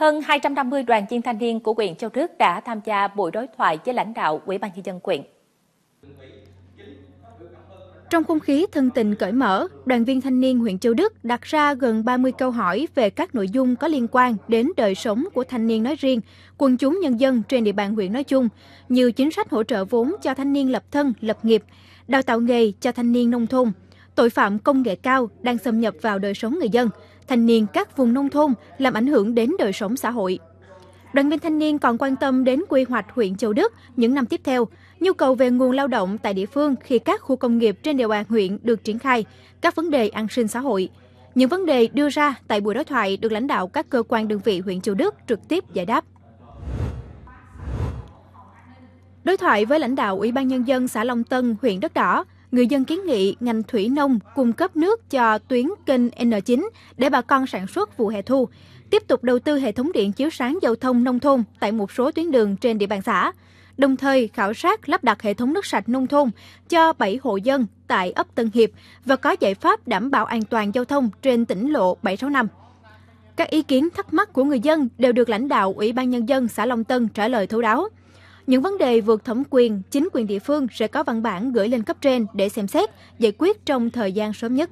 Hơn 250 đoàn viên thanh niên của huyện Châu Đức đã tham gia buổi đối thoại với lãnh đạo Ủy ban nhân dân huyện. Trong không khí thân tình cởi mở, đoàn viên thanh niên huyện Châu Đức đặt ra gần 30 câu hỏi về các nội dung có liên quan đến đời sống của thanh niên nói riêng, quần chúng nhân dân trên địa bàn huyện nói chung, như chính sách hỗ trợ vốn cho thanh niên lập thân, lập nghiệp, đào tạo nghề cho thanh niên nông thôn, tội phạm công nghệ cao đang xâm nhập vào đời sống người dân, thanh niên các vùng nông thôn làm ảnh hưởng đến đời sống xã hội. Đoàn viên thanh niên còn quan tâm đến quy hoạch huyện Châu Đức những năm tiếp theo, nhu cầu về nguồn lao động tại địa phương khi các khu công nghiệp trên địa bàn huyện được triển khai, các vấn đề an sinh xã hội. Những vấn đề đưa ra tại buổi đối thoại được lãnh đạo các cơ quan đơn vị huyện Châu Đức trực tiếp giải đáp. Đối thoại với lãnh đạo Ủy ban Nhân dân xã Long Tân, huyện Đất Đỏ, người dân kiến nghị ngành thủy nông cung cấp nước cho tuyến kênh N9 để bà con sản xuất vụ hè thu, tiếp tục đầu tư hệ thống điện chiếu sáng giao thông nông thôn tại một số tuyến đường trên địa bàn xã, đồng thời khảo sát lắp đặt hệ thống nước sạch nông thôn cho 7 hộ dân tại ấp Tân Hiệp và có giải pháp đảm bảo an toàn giao thông trên tỉnh lộ 765. Các ý kiến thắc mắc của người dân đều được lãnh đạo Ủy ban Nhân dân xã Long Tân trả lời thấu đáo. Những vấn đề vượt thẩm quyền, chính quyền địa phương sẽ có văn bản gửi lên cấp trên để xem xét, giải quyết trong thời gian sớm nhất.